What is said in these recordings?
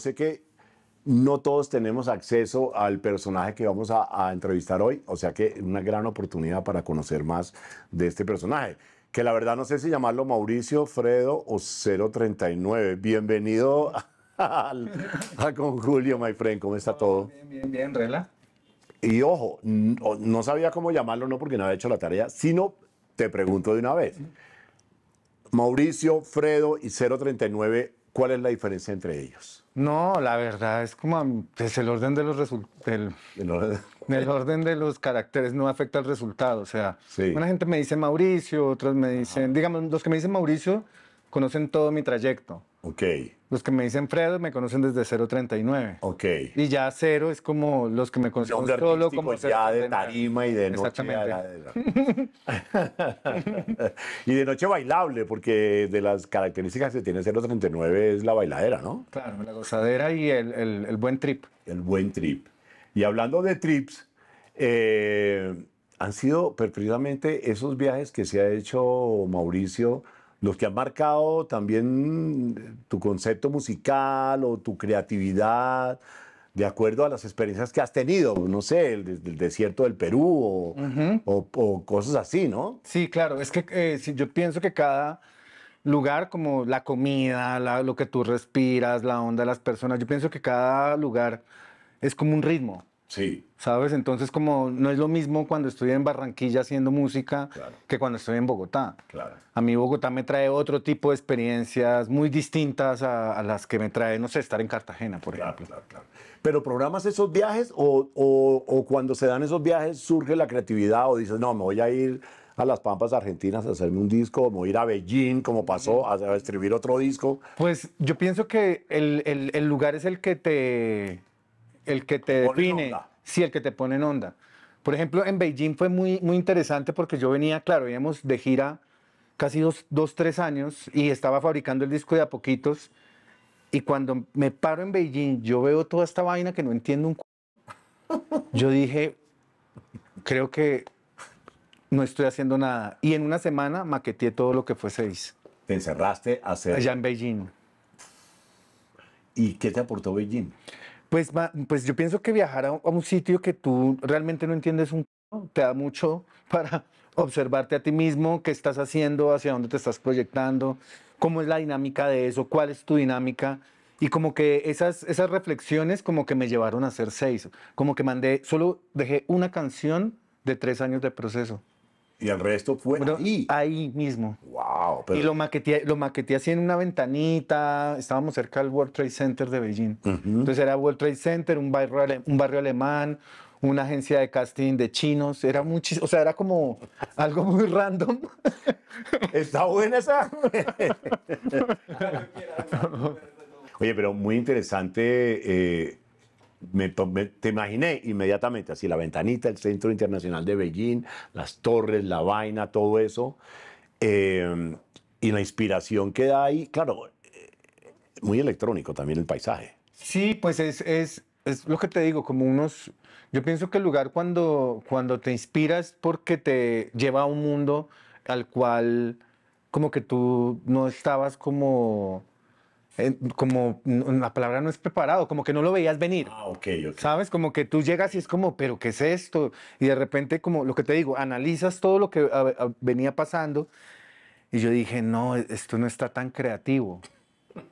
sé que no todos tenemos acceso al personaje que vamos a, entrevistar hoy, o sea que una gran oportunidad para conocer más de este personaje que la verdad no sé si llamarlo Mauricio, Fredo o 039. Bienvenido a, con Julio, my friend. ¿Cómo está todo? Bien, bien, bien, rela. Y ojo, no, no, sabía cómo llamarlo, no porque no había hecho la tarea, sino te pregunto de una vez. Mauricio, Fredo y 039, ¿Cuál es la diferencia entre ellos? No, la verdad es como pues, el orden de los el de los caracteres no afecta al resultado. O sea, una gente me dice Mauricio, otros me dicen, digamos, los que me dicen Mauricio conocen todo mi trayecto. Ok. Los que me dicen Fredo me conocen desde 039. Ok. Y ya cero es como los que me conocen solo como ya de tarima y de noche. Exactamente. y de noche bailable, porque de las características que tiene 039 es la bailadera, ¿no? Claro, la gozadera y el, buen trip. El buen trip. Y hablando de trips, eh, han sido perfectamente esos viajes que se ha hecho Mauricio los que han marcado también eh, tu concepto musical o tu creatividad de acuerdo a las experiencias que has tenido, no sé, el, desierto del Perú o, cosas así, ¿no? Sí, claro, es que eh, si yo pienso que cada lugar, como la comida, lo que tú respiras, la onda de las personas, yo pienso que cada lugar es como un ritmo. Sí. ¿Sabes? Entonces, como no es lo mismo cuando estoy en Barranquilla haciendo música que cuando estoy en Bogotá. Claro. A mí Bogotá me trae otro tipo de experiencias muy distintas a, las que me trae, no sé, estar en Cartagena, por claro, ejemplo. Pero programas esos viajes o, cuando se dan esos viajes surge la creatividad o dices, no, me voy a ir a las Pampas Argentinas a hacerme un disco, me voy a ir a Beijing, como pasó, a, escribir otro disco. Pues yo pienso que el lugar es el que te el que te define, sí, el que te pone en onda. Por ejemplo, en Beijing fue muy, muy interesante porque yo venía, claro, íbamos de gira casi dos, tres años y estaba fabricando el disco de a poquitos. Y cuando me paro en Beijing, yo veo toda esta vaina que no entiendo un... Yo dije, creo que no estoy haciendo nada. Y en una semana maqueteé todo lo que fue seis. Te encerraste a hacer... Allá en Beijing. ¿Y qué te aportó Beijing? Pues, pues, yo pienso que viajar a, un sitio que tú realmente no entiendes un te da mucho para observarte a ti mismo, qué estás haciendo, hacia dónde te estás proyectando, cómo es la dinámica de eso, cuál es tu dinámica. Y como que esas, esas reflexiones como que me llevaron a hacer seis, como que mandé, solo dejé una canción de tres años de proceso. Y el resto fue ahí. mismo. Wow. Y lo maqueteé, lo así en una ventanita. Estábamos cerca del World Trade Center de Beijing. Entonces era World Trade Center, un barrio, un barrio alemán, una agencia de casting de chinos. Era muchis, o sea, era como algo muy random. Está buena esa. Oye, pero muy interesante. Eh, me, te imaginé inmediatamente así la ventanita, el Centro Internacional de Beijing, las torres, la vaina, todo eso. Em, y la inspiración que da ahí, claro, eh, muy electrónico también el paisaje. Sí, pues es, es, lo que te digo, como unos... Yo pienso que el lugar cuando, cuando te inspiras porque te lleva a un mundo al cual como que tú no estabas como como la palabra no es preparado, como que no lo veías venir. Ah, ¿Sabes? Como que tú llegas y es como, pero ¿qué es esto? Y de repente, como lo que te digo, analizas todo lo que venía pasando y yo dije, no, esto no está tan creativo.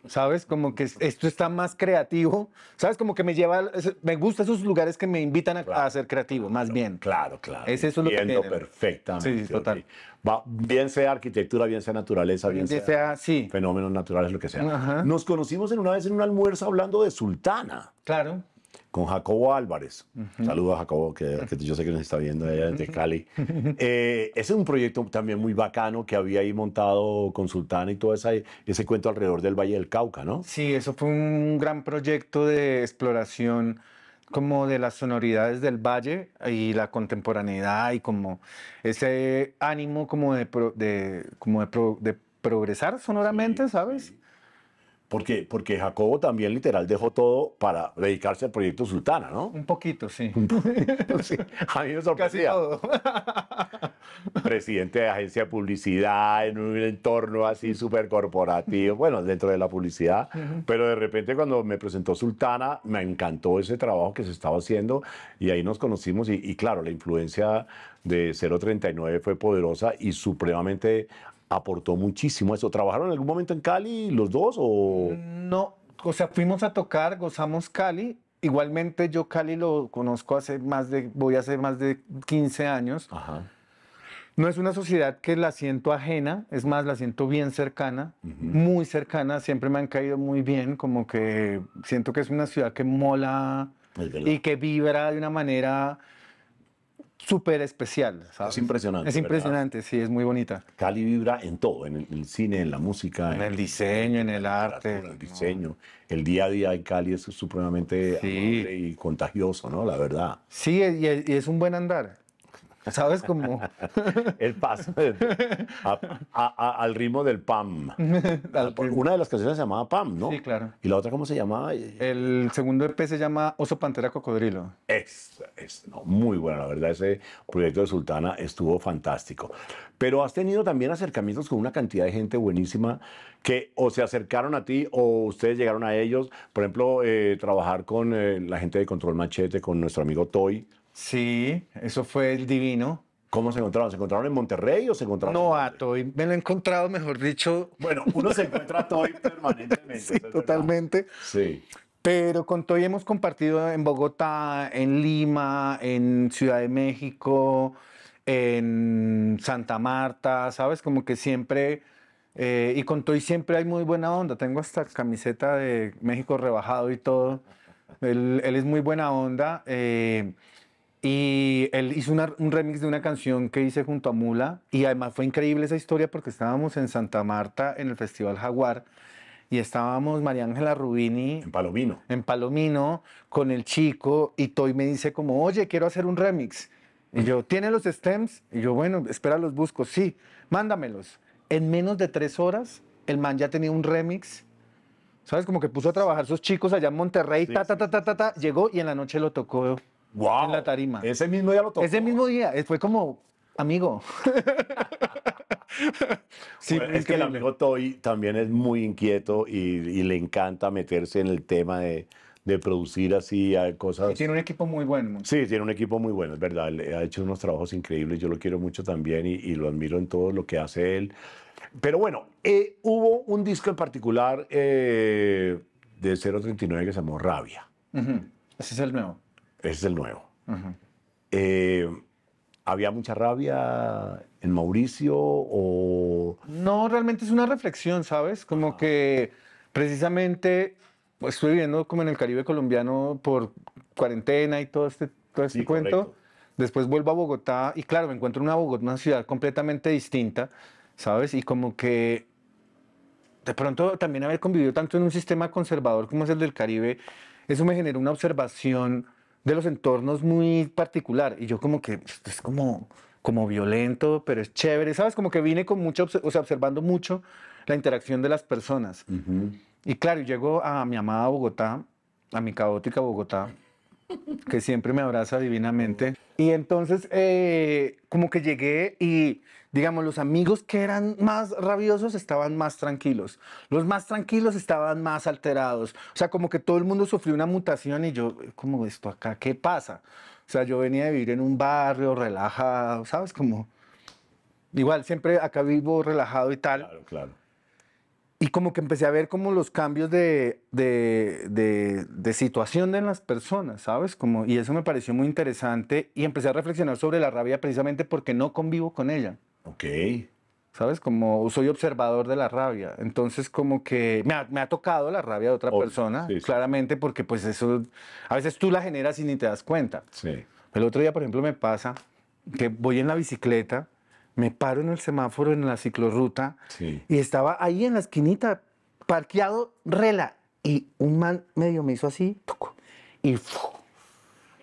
¿Sabes? Como que esto está más creativo. ¿Sabes? Como que me lleva. Me gusta esos lugares que me invitan a, ser creativo, más bien. Claro, claro. Es eso lo que perfectamente. Sí, sí total. bien sea arquitectura, bien sea naturaleza, bien, sea, sí. fenómenos naturales, lo que sea. Nos conocimos en una vez en un almuerzo hablando de Sultana. Claro con Jacobo Álvarez. Saludos a Jacobo, que, yo sé que nos está viendo allá desde Cali. Eh, ese es un proyecto también muy bacano que había ahí montado con Sultana y todo ese, ese cuento alrededor del Valle del Cauca, ¿no? Sí, eso fue un gran proyecto de exploración como de las sonoridades del valle y la contemporaneidad y como ese ánimo como de, como de, progresar sonoramente, ¿sabes? Porque, porque Jacobo también literal dejó todo para dedicarse al proyecto Sultana, ¿no? Un poquito, sí. A mí me sorprendía. Casi todo. Presidente de agencia de publicidad, en un entorno así súper corporativo, bueno, dentro de la publicidad. Pero de repente cuando me presentó Sultana, me encantó ese trabajo que se estaba haciendo y ahí nos conocimos y claro, la influencia de 039 fue poderosa y supremamente aportó muchísimo eso. ¿Trabajaron en algún momento en Cali los dos o...? No, o sea, fuimos a tocar, gozamos Cali. Igualmente yo Cali lo conozco hace más de, voy a hacer más de 15 años. No es una sociedad que la siento ajena, es más, la siento bien cercana, muy cercana, siempre me han caído muy bien, como que siento que es una ciudad que mola y que vibra de una manera súper especial. ¿sabes? Es impresionante. Es impresionante, sí, es muy bonita. Cali vibra en todo, en el, cine, en la música. En, el diseño, en el arte. En el diseño. El día a día en Cali es supremamente y contagioso, ¿no? La verdad. Sí, y es un buen andar. ¿Sabes cómo? el paso. al ritmo del PAM. Una de las canciones se llamaba PAM, ¿no? Sí, claro. ¿Y la otra cómo se llamaba? El segundo EP se llama Oso Pantera Cocodrilo. Es, es no, muy bueno, la verdad. Ese proyecto de Sultana estuvo fantástico. Pero has tenido también acercamientos con una cantidad de gente buenísima que o se acercaron a ti o ustedes llegaron a ellos. Por ejemplo, eh, trabajar con eh, la gente de Control Machete, con nuestro amigo Toy Sí, eso fue el divino. ¿Cómo se encontraron? ¿Se encontraron en Monterrey o se encontraron? No, a Toy me lo he encontrado, mejor dicho. Bueno, uno se encuentra a Toy permanentemente. totalmente. Sí. Pero con Toy hemos compartido en Bogotá, en Lima, en Ciudad de México, en Santa Marta, ¿sabes? Como que siempre. Eh, y con Toy siempre hay muy buena onda. Tengo hasta camiseta de México rebajado y todo. Él, es muy buena onda. Eh, y él hizo un remix de una canción que hice junto a Mula. Y además fue increíble esa historia porque estábamos en Santa Marta en el Festival Jaguar. Y estábamos María Ángela Rubini. En Palomino. En Palomino, con el chico. Y Toy me dice como, oye, quiero hacer un remix. Y yo, ¿tiene los stems? Y yo, bueno, espera, los busco. Sí, mándamelos. En menos de tres horas, el man ya tenía un remix. ¿Sabes? Como que puso a trabajar sus chicos allá en Monterrey, ta, ta, ta, ta, ta, llegó y en la noche lo tocó en la tarima. Ese mismo día lo tocó. Ese mismo día, eh, fue como amigo. sí, es que el amigo Toy también es muy inquieto y, le encanta meterse en el tema de, producir así cosas. tiene un equipo muy bueno. Sí, tiene un equipo muy bueno, es verdad. Ha hecho unos trabajos increíbles, yo lo quiero mucho también y, lo admiro en todo lo que hace él. Pero bueno, eh, hubo un disco en particular eh, de 039 que se llamó Rabia. Ese es el nuevo es el nuevo. Eh, ¿Había mucha rabia en Mauricio o...? No, realmente es una reflexión, ¿sabes? Como que precisamente pues, estuve viviendo como en el Caribe colombiano por cuarentena y todo este, este cuento. Después vuelvo a Bogotá y claro, me encuentro en una Bogotá, una ciudad completamente distinta, ¿sabes? Y como que de pronto también haber convivido tanto en un sistema conservador como es el del Caribe, eso me generó una observación de los entornos muy particular. Y yo como que es como, como violento, pero es chévere. ¿Sabes? Como que vine con mucho, o sea, observando mucho la interacción de las personas. Y claro, llego a mi amada Bogotá, a mi caótica Bogotá, que siempre me abraza divinamente. Y entonces, eh, como que llegué y digamos, los amigos que eran más rabiosos estaban más tranquilos, los más tranquilos estaban más alterados, o sea, como que todo el mundo sufrió una mutación y yo, como esto acá, ¿qué pasa? O sea, yo venía a vivir en un barrio relajado, ¿sabes? Como, igual, siempre acá vivo relajado y tal. Claro, claro. Y como que empecé a ver como los cambios de, de, situación de las personas, ¿sabes? Como, y eso me pareció muy interesante y empecé a reflexionar sobre la rabia precisamente porque no convivo con ella. Ok. ¿Sabes? Como soy observador de la rabia. Entonces, como que me ha, tocado la rabia de otra persona, claramente, porque pues eso, a veces tú la generas y ni te das cuenta. Sí. El otro día, por ejemplo, me pasa que voy en la bicicleta, me paro en el semáforo, en la ciclorruta, y estaba ahí en la esquinita, parqueado, rela, y un man medio me hizo así, y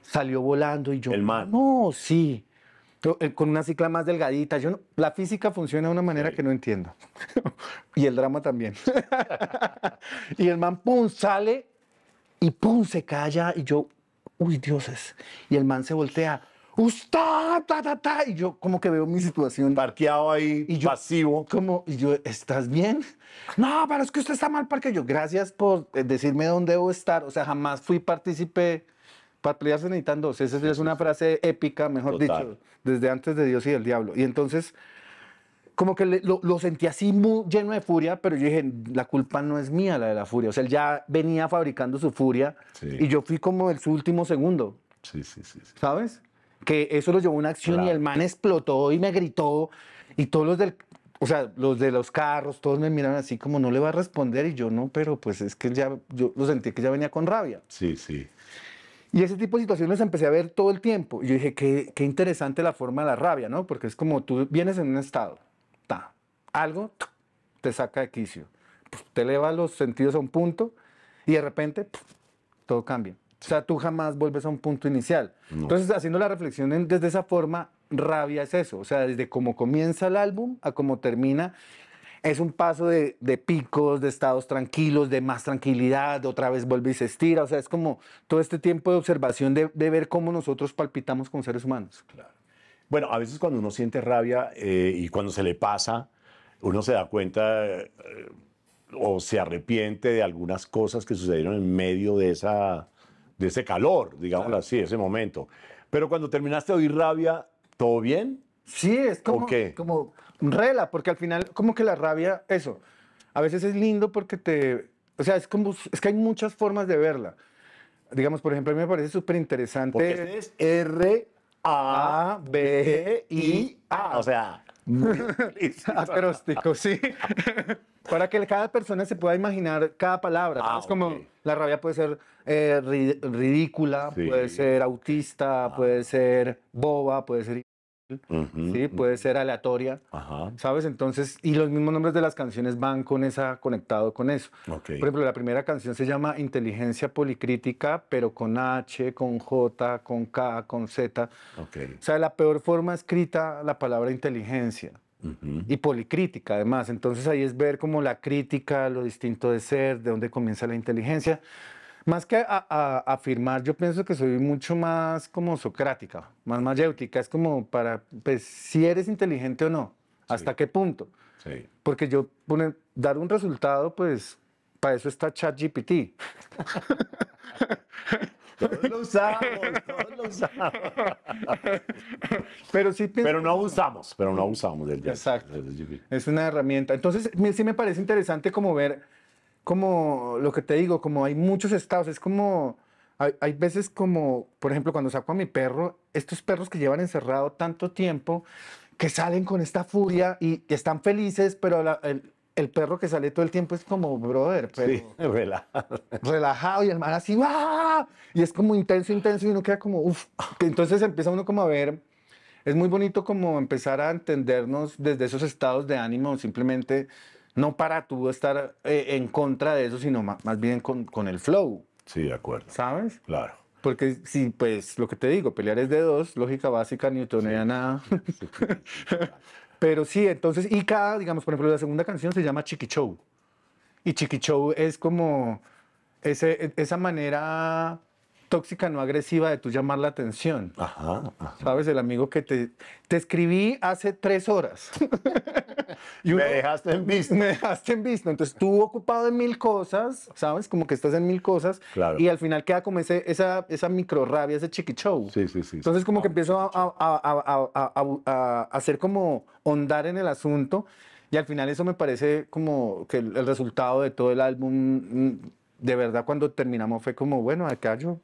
salió volando y yo... El man. No, sí. Eh, con una cicla más delgadita. Yo la física funciona de una manera que no entiendo. y el drama también. y el man, pum, sale y pum, se calla. Y yo, uy, dioses. Y el man se voltea. ¡Usta! Ta, ta, ta. Y yo como que veo mi situación. Parqueado ahí, pasivo. Como, y yo, ¿estás bien? No, pero es que usted está mal parqueado. Yo, gracias por eh, decirme dónde debo estar. O sea, jamás fui partícipe para pelear se necesitan dos. Esa es una frase épica, mejor dicho, desde antes de Dios y del diablo. Y entonces, como que lo, sentí así muy lleno de furia, pero yo dije, la culpa no es mía, la de la furia. O sea, él ya venía fabricando su furia y yo fui como el su último segundo. Sí, sí, sí. ¿Sabes? Que eso lo llevó a una acción y el man explotó y me gritó y todos los del... O sea, los de los carros, todos me miran así como no le va a responder y yo no, pero pues es que ya, yo lo sentí que ya venía con rabia. Sí, sí. Y ese tipo de situaciones empecé a ver todo el tiempo. Y yo dije, qué, interesante la forma de la rabia, ¿no? Porque es como tú vienes en un estado, ta, algo te saca de quicio, te eleva los sentidos a un punto y de repente todo cambia. O sea, tú jamás vuelves a un punto inicial. Entonces, haciendo la reflexión desde esa forma, rabia es eso. O sea, desde cómo comienza el álbum a cómo termina es un paso de, picos, de estados tranquilos, de más tranquilidad, otra vez vuelve y se estira. O sea, es como todo este tiempo de observación de, ver cómo nosotros palpitamos con seres humanos. Claro. Bueno, a veces cuando uno siente rabia eh, y cuando se le pasa, uno se da cuenta eh, o se arrepiente de algunas cosas que sucedieron en medio de, esa, de ese calor, digámoslo así, ese momento. Pero cuando terminaste de oír rabia, ¿todo bien? Sí, es como, como Rela, porque al final, como que la rabia, eso, a veces es lindo porque te. O sea, es, como, es que hay muchas formas de verla. Digamos, por ejemplo, a mí me parece súper interesante. Este es R, A, B, I, A. O sea. Acróstico, sí. Para que cada persona se pueda imaginar cada palabra. Ah, es como la rabia puede ser eh, ridícula, puede ser autista, ah. puede ser boba, puede ser puede ser aleatoria, ¿sabes? Entonces, y los mismos nombres de las canciones van con esa, conectado con eso. Por ejemplo, la primera canción se llama Inteligencia Policrítica, pero con H, con J, con K, con Z. O sea, la peor forma escrita la palabra inteligencia. Y policrítica, además. Entonces ahí es ver como la crítica, lo distinto de ser, de dónde comienza la inteligencia. Más que afirmar, yo pienso que soy mucho más como socrática, más mayéutica. Es como para, pues, si eres inteligente o no, hasta qué punto. Sí. Porque yo, dar un resultado, pues, para eso está ChatGPT. todos lo usamos, todos lo usamos. pero sí Pero no usamos, pero no usamos del Exacto. es una herramienta. Entonces, sí me parece interesante como ver como lo que te digo, como hay muchos estados, es como, hay, hay, veces como, por ejemplo, cuando saco a mi perro, estos perros que llevan encerrado tanto tiempo, que salen con esta furia y, están felices, pero el, perro que sale todo el tiempo es como, brother, pero sí, relajado. relajado y el man así, ¡ah! Y es como intenso, intenso y uno queda como, uff. Entonces empieza uno como a ver, es muy bonito como empezar a entendernos desde esos estados de ánimo, simplemente no para tú estar eh, en contra de eso, sino más, bien con, con, el flow. Sí, de acuerdo. ¿Sabes? Claro. Porque si, pues, lo que te digo, pelear es de dos, lógica básica, newtoniana. Pero sí, entonces, y cada, digamos, por ejemplo, la segunda canción se llama Chiqui Show. Y Chiqui Show es como ese, esa manera tóxica, no agresiva de tú llamar la atención. Ajá, ajá. ¿Sabes? El amigo que te, te escribí hace tres horas. me dejaste en visto. Me dejaste en visto. Entonces tú ocupado en mil cosas, ¿sabes? Como que estás en mil cosas. Y al final queda como ese, esa, esa micro rabia, ese chiqui Sí, sí, sí. Entonces como que empiezo a, a, a, a hacer como hondar en el asunto. Y al final eso me parece como que el, resultado de todo el álbum, mm, de verdad cuando terminamos fue como, bueno, acá yo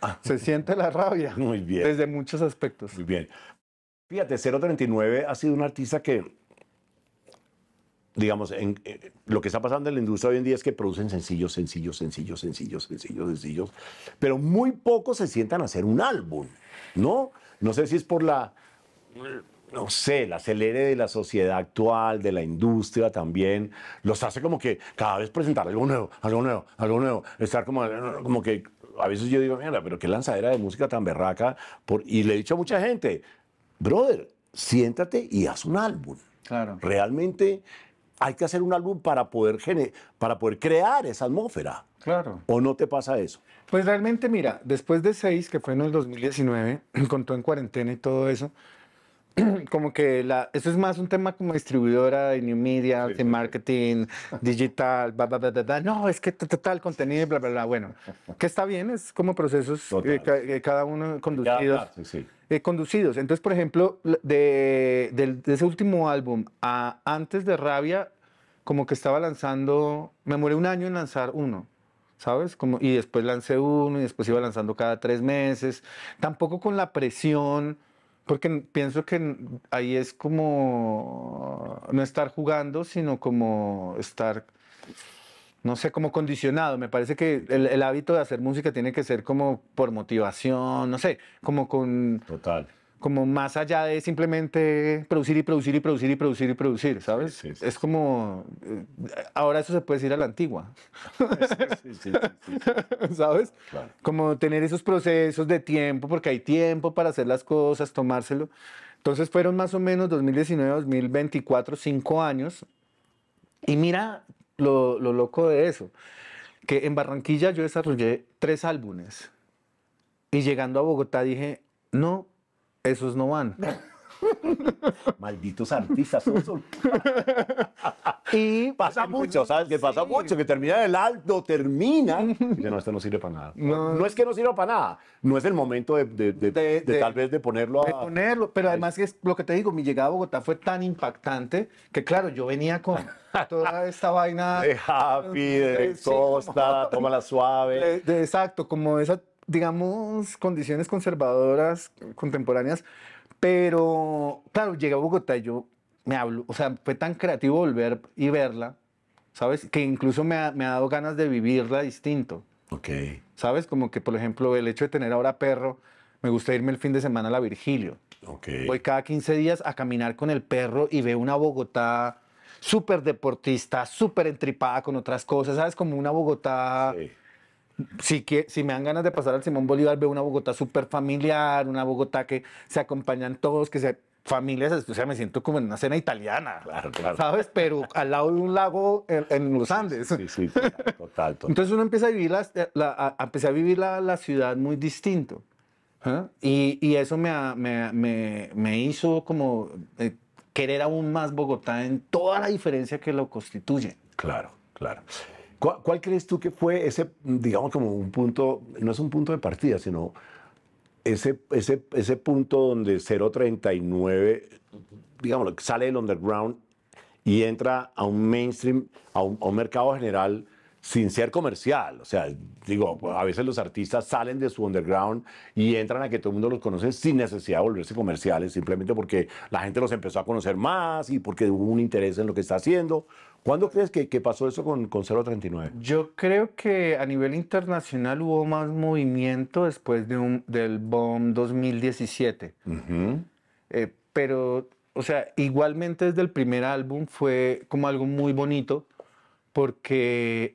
ah. se siente la rabia. Muy bien. Desde muchos aspectos. Muy bien. Fíjate, 039 ha sido un artista que digamos, eh, lo que está pasando en la industria hoy en día es que producen sencillos, sencillos, sencillos, sencillos, sencillos, sencillos, pero muy pocos se sientan a hacer un álbum, ¿no? No sé si es por la, no sé, la acelere de la sociedad actual, de la industria también, los hace como que cada vez presentar algo nuevo, algo nuevo, algo nuevo, estar como, como que... A veces yo digo, mira, pero qué lanzadera de música tan berraca. Por... Y le he dicho a mucha gente, brother, siéntate y haz un álbum. Claro. Realmente hay que hacer un álbum para poder, para poder crear esa atmósfera. Claro. ¿O no te pasa eso? Pues realmente, mira, después de seis, que fue en el 2019, con todo en cuarentena y todo eso, como que la, eso es más un tema como distribuidora de new media, de marketing, digital, bla, bla, bla, No, es que tal contenido, bla, bla, bla. Bueno, que está bien, es como procesos que eh, eh, cada uno conducidos. Ya, sí, sí. Eh, conducidos. Entonces, por ejemplo, de, ese último álbum a antes de Rabia, como que estaba lanzando, me moré un año en lanzar uno. ¿sabes? Como, y después lancé uno y después iba lanzando cada tres meses. Tampoco con la presión, porque pienso que ahí es como no estar jugando, sino como estar no sé, como condicionado. Me parece que el, hábito de hacer música tiene que ser como por motivación, no sé, como con... Total. Como más allá de simplemente producir y producir y producir y producir y producir, ¿sabes? es como... Eh, ahora eso se puede decir a la antigua. Sí, ¿Sabes? Como tener esos procesos de tiempo, porque hay tiempo para hacer las cosas, tomárselo. Entonces fueron más o menos 2019, 2024, cinco años. Y mira lo, loco de eso, que en Barranquilla yo desarrollé tres álbumes y llegando a Bogotá dije, no, esos no van. Malditos artistas. Son y pasa mucho, ¿sabes? Que pasa mucho, que termina el alto, termina, Y no, esto no sirve para nada. No, es que no sirva para nada, no es el momento de, tal vez de ponerlo a... De ponerlo, pero además es lo que te digo, mi llegada a Bogotá fue tan impactante que claro, yo venía con toda esta vaina... De happy, de costa, toma la suave. exacto, como esas digamos, condiciones conservadoras contemporáneas pero, claro, llegué a Bogotá y yo me hablo, o sea, fue tan creativo volver y verla, ¿sabes? Que incluso me ha, dado ganas de vivirla distinto. Ok. ¿Sabes? Como que, por ejemplo, el hecho de tener ahora perro, me gusta irme el fin de semana a la Virgilio. Okay. Voy cada 15 días a caminar con el perro y veo una Bogotá súper deportista, súper entripada con otras cosas, ¿sabes? Como una Bogotá si, que, si me dan ganas de pasar al Simón Bolívar, veo una Bogotá súper familiar, una Bogotá que se acompañan todos, que se familias, o sea, me siento como en una cena italiana, claro, claro. ¿sabes? Pero al lado de un lago en, los Andes. Sí, sí, total, Entonces uno empieza a vivir eh, la, a, empecé a vivir la, la ciudad muy distinto. ¿eh? Y, y, eso me, me, me, hizo como eh, querer aún más Bogotá en toda la diferencia que lo constituye. Claro, claro. ¿Cuál, crees tú que fue ese, digamos, como un punto, no es un punto de partida, sino ese, ese, ese punto donde 039, digamos, sale del underground y entra a un mainstream, a un, mercado general sin ser comercial. O sea, digo, a veces los artistas salen de su underground y entran a que todo el mundo los conoce sin necesidad de volverse comerciales, simplemente porque la gente los empezó a conocer más y porque hubo un interés en lo que está haciendo. ¿Cuándo crees que, pasó eso con, con 039? Yo creo que a nivel internacional hubo más movimiento después de un, del BOM 2017. Eh, pero, o sea, igualmente desde el primer álbum fue como algo muy bonito porque,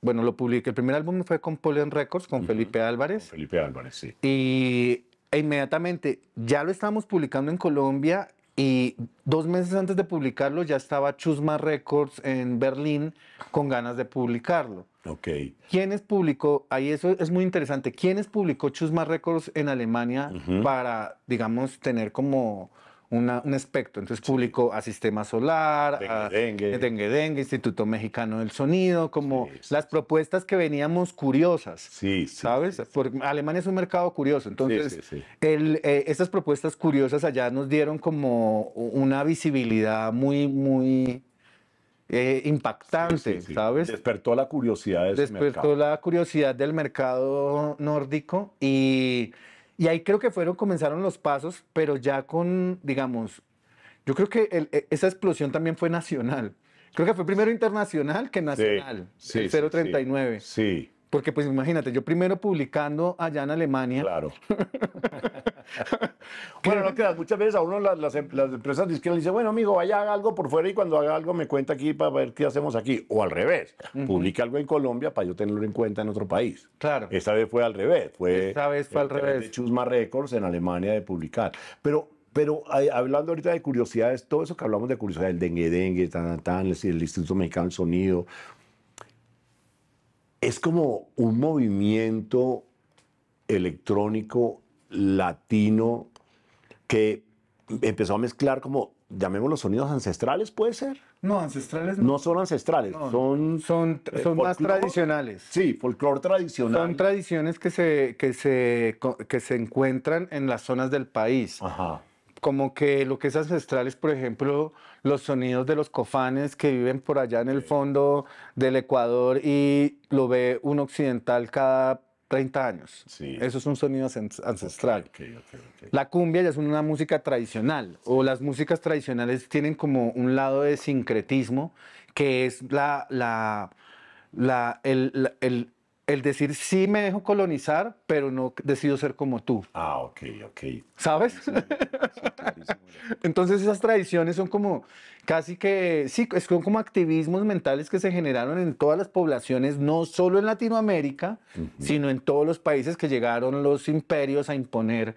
bueno, lo publiqué. El primer álbum fue con Polen Records, con Felipe Álvarez. Con Felipe Álvarez, sí. Y inmediatamente ya lo estábamos publicando en Colombia y dos meses antes de publicarlo ya estaba Chusma Records en Berlín con ganas de publicarlo. Ok. ¿Quiénes publicó? Ahí eso es muy interesante. ¿Quiénes publicó Chusma Records en Alemania para, digamos, tener como un aspecto, Entonces publicó a Sistema Solar, dengue, a dengue. Instituto Mexicano del Sonido, como las propuestas que veníamos curiosas. Sí, ¿Sabes? Porque Alemania es un mercado curioso. Entonces, el, eh, estas propuestas curiosas allá nos dieron como una visibilidad muy, muy, eh, impactante, ¿sabes? Despertó la curiosidad del Despertó la curiosidad del mercado nórdico y y ahí creo que fueron, comenzaron los pasos, pero ya con, digamos, yo creo que e, esa explosión también fue nacional. Creo que fue primero internacional que nacional, el 039. sí. sí. Porque pues imagínate, yo primero publicando allá en Alemania. Claro. bueno, no Muchas veces a uno em, las, empresas de izquierda le dicen, bueno, amigo, vaya, haga algo por fuera y cuando haga algo me cuenta aquí para ver qué hacemos aquí. O al revés, publica algo en Colombia para yo tenerlo en cuenta en otro país. Claro. Esta vez fue al revés. Fue, Esta vez fue al revés. Chusma Records en Alemania de publicar. Pero pero hablando ahorita de curiosidades, todo eso que hablamos de curiosidades, el dengue, dengue, tan, tan, el Instituto Mexicano del Sonido, es como un movimiento electrónico latino que empezó a mezclar como, llamémoslo sonidos ancestrales, ¿puede ser? No, ancestrales no. No son ancestrales, son... Son, eh, más tradicionales. Sí, folclore tradicional. Son tradiciones que se, que se, que se encuentran en las zonas del país. Ajá como que lo que es ancestral es, por ejemplo, los sonidos de los cofanes que viven por allá en el fondo del Ecuador y lo ve un occidental cada 30 años. Eso es un sonido ancestral. la cumbia ya es una música tradicional, o las músicas tradicionales tienen como un lado de sincretismo, que es la, la, la el, el decir sí me dejo colonizar, pero no decido ser como tú. Ah, ok, ok. ¿Sabes? Entonces esas tradiciones son como casi que, sí, son como activismos mentales que se generaron en todas las poblaciones, no solo en Latinoamérica, sino en todos los países que llegaron los imperios a imponer.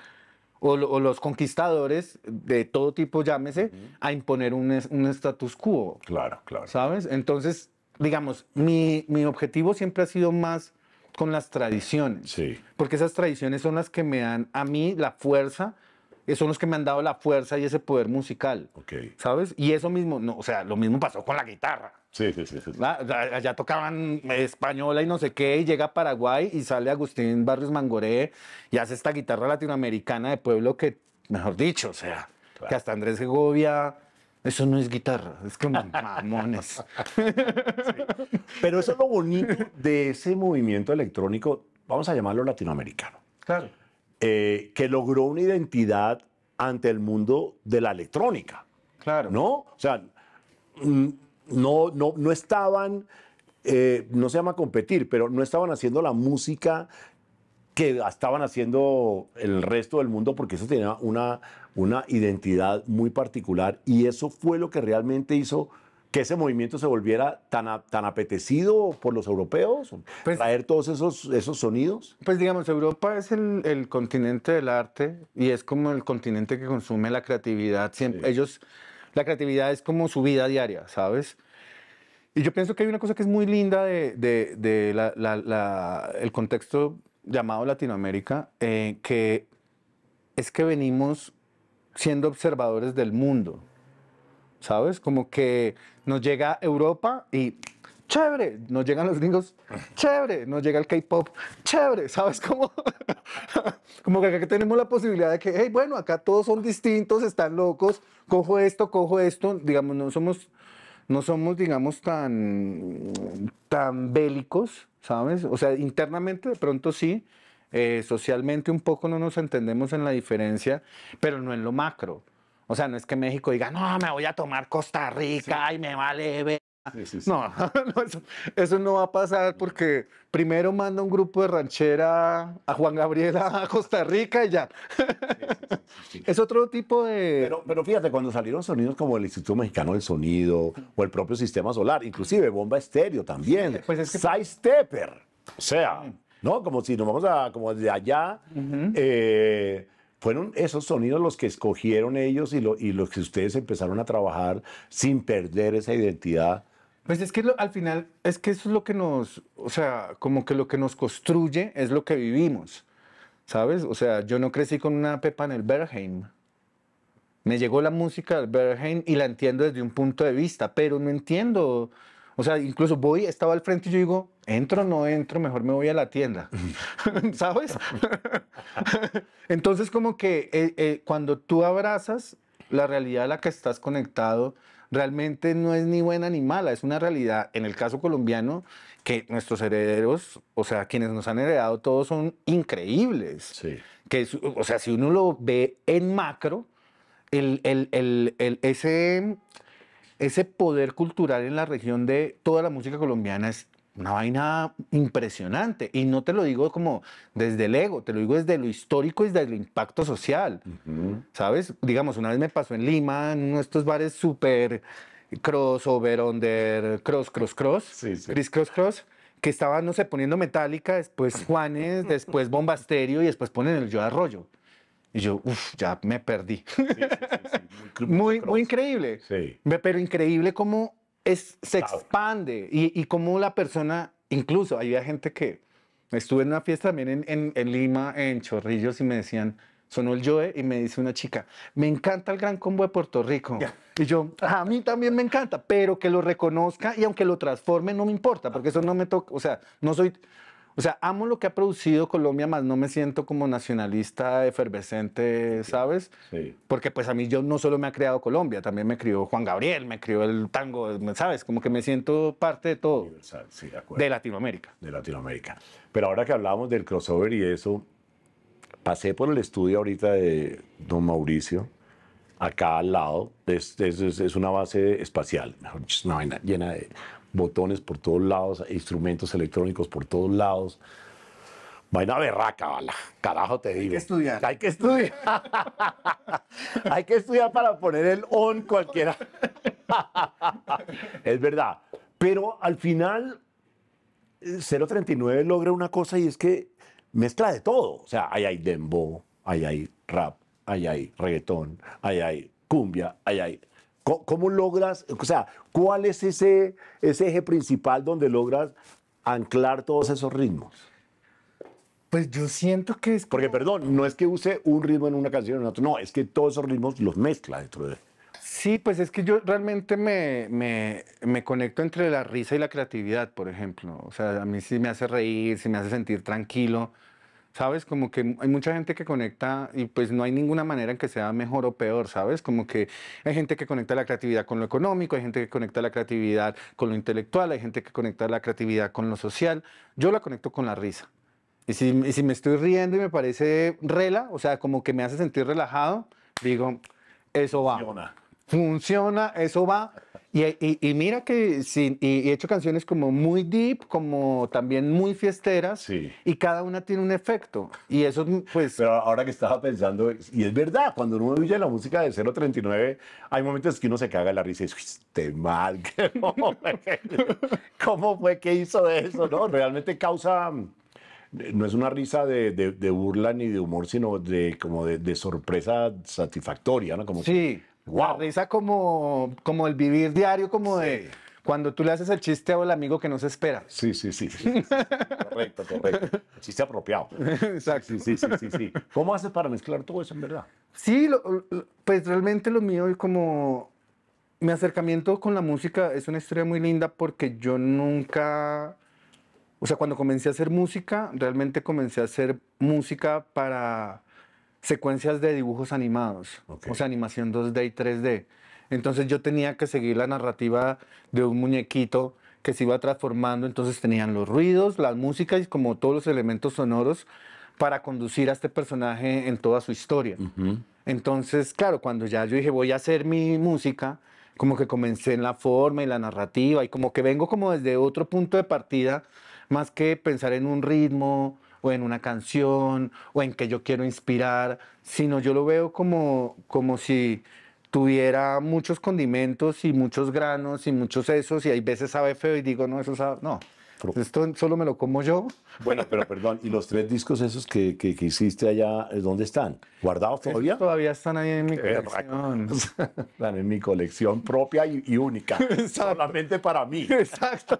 O, los conquistadores de todo tipo, llámese, a imponer un, un status quo. Claro, claro. ¿Sabes? Entonces, digamos, mi, mi objetivo siempre ha sido más con las tradiciones. Porque esas tradiciones son las que me dan a mí la fuerza, eh, son los que me han dado la fuerza y ese poder musical. ¿Sabes? Y eso mismo, no, o sea, lo mismo pasó con la guitarra. Sí, sí, sí. sí. allá ah, tocaban española y no sé qué, y llega a Paraguay y sale Agustín Barrios Mangoré y hace esta guitarra latinoamericana de pueblo que, mejor dicho, o sea, que hasta Andrés Segovia eso no es guitarra, es como mamones. Pero eso es lo bonito de ese movimiento electrónico, vamos a llamarlo latinoamericano. Claro. Eh, que logró una identidad ante el mundo de la electrónica. Claro. ¿No? O sea, mm, no, no, no estaban, eh, no se llama competir, pero no estaban haciendo la música que estaban haciendo el resto del mundo porque eso tenía una, una identidad muy particular y eso fue lo que realmente hizo que ese movimiento se volviera tan, tan apetecido por los europeos, pues traer todos esos, esos sonidos? Pues digamos, Europa es el, el, continente del arte y es como el continente que consume la creatividad. Siempre, Ellos, la creatividad es como su vida diaria, ¿sabes? Y yo pienso que hay una cosa que es muy linda de, de, el contexto llamado Latinoamérica, eh, que es que venimos siendo observadores del mundo, ¿sabes? Como que nos llega Europa y chévere, nos llegan los gringos, chévere, nos llega el K-pop, chévere, ¿sabes cómo? como que acá tenemos la posibilidad de que, hey, bueno, acá todos son distintos, están locos, cojo esto, cojo esto, digamos, no somos no somos, digamos, tan, tan bélicos, ¿sabes? O sea, internamente de pronto sí, eh, socialmente un poco no nos entendemos en la diferencia, pero no en lo macro. O sea, no es que México diga, no, me voy a tomar Costa Rica y me vale no, eso, no va a pasar porque primero manda un grupo de ranchera a Juan Gabriel a Costa Rica y ya. Es otro tipo de... Pero, fíjate, cuando salieron sonidos como el Instituto Mexicano del Sonido o el propio Sistema Solar, inclusive Bomba Estéreo también, Size pues Stepper, o sea, ¿no? Como si nos vamos a, como de allá, eh, fueron esos sonidos los que escogieron ellos y los que ustedes empezaron a trabajar sin perder esa identidad pues es que al final, es que eso es lo que nos, o sea, como que lo que nos construye es lo que vivimos, ¿sabes? O sea, yo no crecí con una pepa en el Berheim. Me llegó la música del bergheim y la entiendo desde un punto de vista, pero no entiendo. O sea, incluso voy, estaba al frente y yo digo, entro o no entro, mejor me voy a la tienda, ¿sabes? Entonces como que eh, eh, cuando tú abrazas la realidad a la que estás conectado, realmente no es ni buena ni mala, es una realidad, en el caso colombiano, que nuestros herederos, o sea, quienes nos han heredado todos son increíbles. Sí. Que, o sea, si uno lo ve en macro, el, el, el, ese, ese poder cultural en la región de toda la música colombiana es una vaina impresionante. Y no te lo digo como desde el ego, te lo digo desde lo histórico y desde el impacto social. ¿Sabes? Digamos, una vez me pasó en Lima, en uno de estos bares súper crossover, under, cross, cross, cross. Sí, cross, cross que estaban, no sé, poniendo metálica, después Juanes, después Bombasterio y después ponen el Yo Arroyo. Y yo, uff, ya me perdí. muy, muy, muy, increíble. Pero increíble cómo se expande y, como la persona, incluso había gente que estuve en una fiesta también en, Lima, en Chorrillos, y me decían, sonó el Joe y me dice una chica, me encanta el Gran Combo de Puerto Rico. Y yo, a mí también me encanta, pero que lo reconozca y aunque lo transforme no me importa, porque eso no me toca, o sea, no soy, o sea, amo lo que ha producido Colombia, más no me siento como nacionalista efervescente, ¿sabes? Porque pues a mí yo no solo me ha creado Colombia, también me crió Juan Gabriel, me crió el tango, ¿sabes? Como que me siento parte de todo. sí, de acuerdo. De Latinoamérica. De Latinoamérica. Pero ahora que hablamos del crossover y eso, pasé por el estudio ahorita de don Mauricio, acá al lado, es, es una base espacial, una vaina llena de botones por todos lados, instrumentos electrónicos por todos lados. Vaina berraca, bala. Carajo te digo. Hay que estudiar. Hay que estudiar. Hay que estudiar para poner el on cualquiera. es verdad. Pero al final, 039 logra una cosa y es que mezcla de todo. O sea, ahí hay dembow, ahí hay rap, ahí hay reggaetón, ahí hay cumbia, ahí hay ¿Cómo, logras, o sea, cuál es ese, ese eje principal donde logras anclar todos esos ritmos? Pues yo siento que es... Porque, perdón, no es que use un ritmo en una canción o en otra, no, es que todos esos ritmos los mezcla dentro de... Sí, pues es que yo realmente me, me, me, conecto entre la risa y la creatividad, por ejemplo. O sea, a mí sí me hace reír, sí me hace sentir tranquilo. ¿sabes? Como que hay mucha gente que conecta y pues no hay ninguna manera en que sea mejor o peor, ¿sabes? Como que hay gente que conecta la creatividad con lo económico, hay gente que conecta la creatividad con lo intelectual, hay gente que conecta la creatividad con lo social. Yo la conecto con la risa. Y si, me estoy riendo y me parece rela, o sea, como que me hace sentir relajado, digo, eso va. Funciona. Funciona, eso va y, mira que sí, y, he hecho canciones como muy deep, como también muy fiesteras, y cada una tiene un efecto. Y eso, pues... Pero ahora que estaba pensando, y es verdad, cuando uno oye la música de 039, hay momentos que uno se caga la risa y dice, este mal, ¿cómo fue, que, hizo eso? No, realmente causa no es una risa de, burla ni de humor, sino de como de, de sorpresa satisfactoria, ¿no? Como sí. Wow. La como, como el vivir diario, como de cuando tú le haces el chiste a un amigo que no se espera. Sí, sí, sí. correcto, correcto. El chiste apropiado. Exacto. Sí, sí, sí, sí, ¿Cómo haces para mezclar todo eso en verdad? Sí, pues realmente lo mío es como mi acercamiento con la música es una historia muy linda porque yo nunca, o sea, cuando comencé a hacer música, realmente comencé a hacer música para secuencias de dibujos animados, o sea, animación 2D y 3D. Entonces yo tenía que seguir la narrativa de un muñequito que se iba transformando, entonces tenían los ruidos, las músicas y como todos los elementos sonoros para conducir a este personaje en toda su historia. Entonces, claro, cuando ya yo dije voy a hacer mi música, como que comencé en la forma y la narrativa y como que vengo como desde otro punto de partida, más que pensar en un ritmo, o en una canción o en que yo quiero inspirar, sino yo lo veo como, como si tuviera muchos condimentos y muchos granos y muchos esos y hay veces sabe feo y digo, no, eso sabe, no. Pues esto solo me lo como yo. Bueno, pero perdón, ¿y los tres discos esos que, que, hiciste allá, eh, dónde están? ¿Guardados todavía? todavía están ahí en mi colección. en mi colección propia y, única. Solamente para mí. Exacto.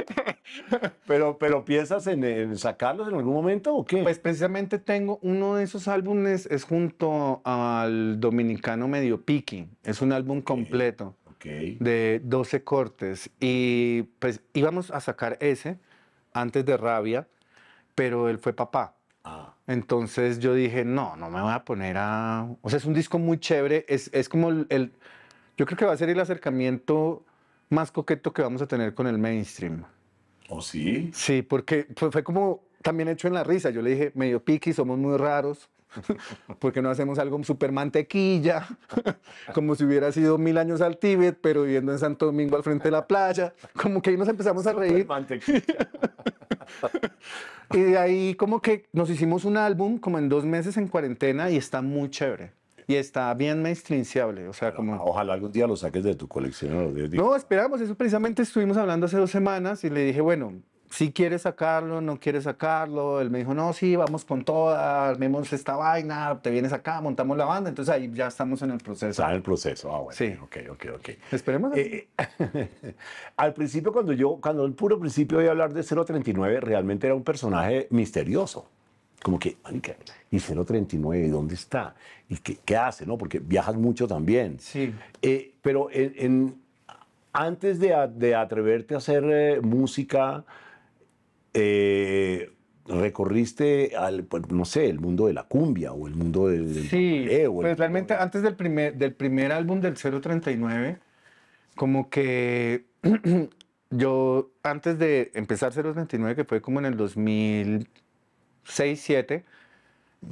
pero, pero ¿piensas en, en, sacarlos en algún momento o qué? Pues precisamente tengo uno de esos álbumes, es junto al dominicano Medio Piqui. Es un álbum completo. De 12 cortes. Y pues íbamos a sacar ese antes de Rabia, pero él fue papá. Ah. Entonces yo dije, no, no me voy a poner a... O sea, es un disco muy chévere, es, como el, Yo creo que va a ser el acercamiento más coqueto que vamos a tener con el mainstream. ¿O ¿Oh, sí? Sí, porque fue, fue, como también hecho en la risa. Yo le dije, medio piqui, somos muy raros. porque no hacemos algo super mantequilla, como si hubiera sido mil años al Tíbet, pero viviendo en Santo Domingo al frente de la playa, como que ahí nos empezamos a reír. y de ahí como que nos hicimos un álbum como en dos meses en cuarentena y está muy chévere. Y está bien maestrinciable o sea, como... Ojalá algún día lo saques de tu colección. no esperamos, eso precisamente estuvimos hablando hace dos semanas y le dije, bueno, si quieres sacarlo, no quieres sacarlo. Él me dijo, no, sí, vamos con todas, armemos esta vaina, te vienes acá, montamos la banda. Entonces ahí ya estamos en el proceso. Está en el proceso, ah, bueno. Sí. Ok, ok, ok. Esperemos. Eh, eh, al principio, cuando yo, cuando el puro principio voy a hablar de 039, realmente era un personaje misterioso. Como que, y 039, ¿dónde está? ¿Y qué, hace? ¿No? Porque viajas mucho también. Sí. Eh, pero antes de, atreverte a hacer música, eh, recorriste al, pues, no sé, el mundo de la cumbia o el mundo del... sí, pues, realmente antes del primer, del primer álbum del 039, como que yo antes de empezar 039, que fue como en el 2006, 2007,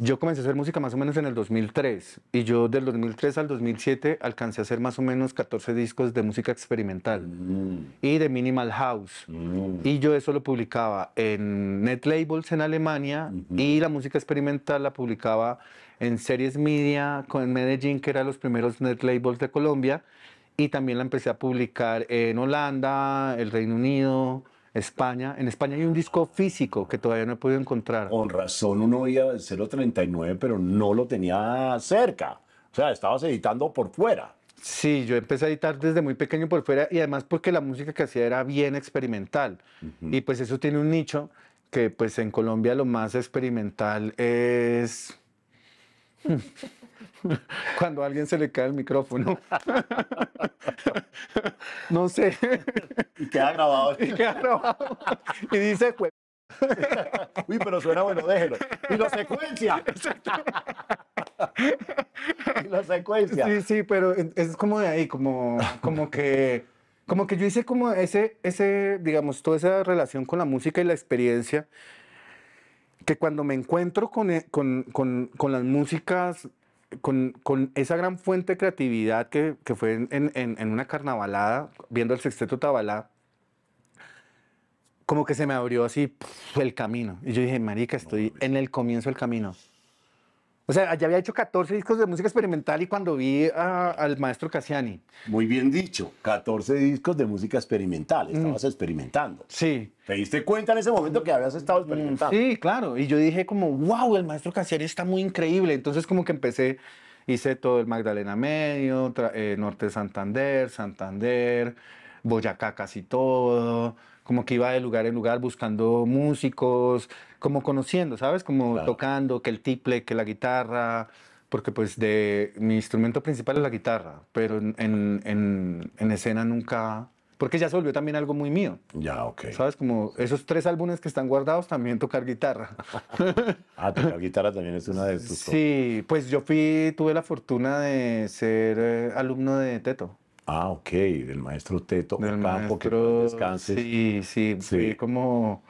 yo comencé a hacer música más o menos en el 2003 y yo del 2003 al 2007 alcancé a hacer más o menos 14 discos de música experimental mm. y de minimal house. Mm. Y yo eso lo publicaba en Net Labels en Alemania y la música experimental la publicaba en Series Media con Medellín, que era los primeros Net Labels de Colombia. Y también la empecé a publicar en Holanda, el Reino Unido, España. En España hay un disco físico que todavía no he podido encontrar. Con razón, uno iba el 039, pero no lo tenía cerca. O sea, estabas editando por fuera. Sí, yo empecé a editar desde muy pequeño por fuera y además porque la música que hacía era bien experimental. Y pues eso tiene un nicho que pues en Colombia lo más experimental es... Hmm, Cuando a alguien se le cae el micrófono. No sé. Y queda grabado. Y queda grabado. Y dice, Uy, pero suena bueno, déjelo. Y la secuencia. y lo secuencia. Sí, sí, pero es como de ahí, como, como que. Como que yo hice como ese, ese, digamos, toda esa relación con la música y la experiencia, que cuando me encuentro con, e, con las músicas con, esa gran fuente de creatividad que, fue en, una carnavalada, viendo el sexteto tabalá, como que se me abrió así el camino. Y yo dije, marica, estoy en el comienzo del camino. O sea, ya había hecho 14 discos de música experimental y cuando vi al maestro Cassiani. Muy bien dicho, 14 discos de música experimental, mm. estabas experimentando. Sí. ¿Te diste cuenta en ese momento que habías estado experimentando? Sí, claro, y yo dije como, wow, el maestro Cassiani está muy increíble. Entonces como que empecé, hice todo el Magdalena Medio, eh, Norte Santander, Santander, Boyacá casi todo como que iba de lugar en lugar buscando músicos, como conociendo, ¿sabes? Como tocando, que el tiple, que la guitarra, porque pues de mi instrumento principal es la guitarra, pero en, escena nunca... Porque ya se volvió también algo muy mío. Ya, ok. ¿Sabes? Como esos tres álbumes que están guardados, también tocar guitarra. ah, tocar guitarra también es una de tus... Sí, pues yo fui, tuve la fortuna de ser eh, alumno de Teto. Ah, ok, del maestro Teto del maestro. que descanses. Sí, sí, sí. como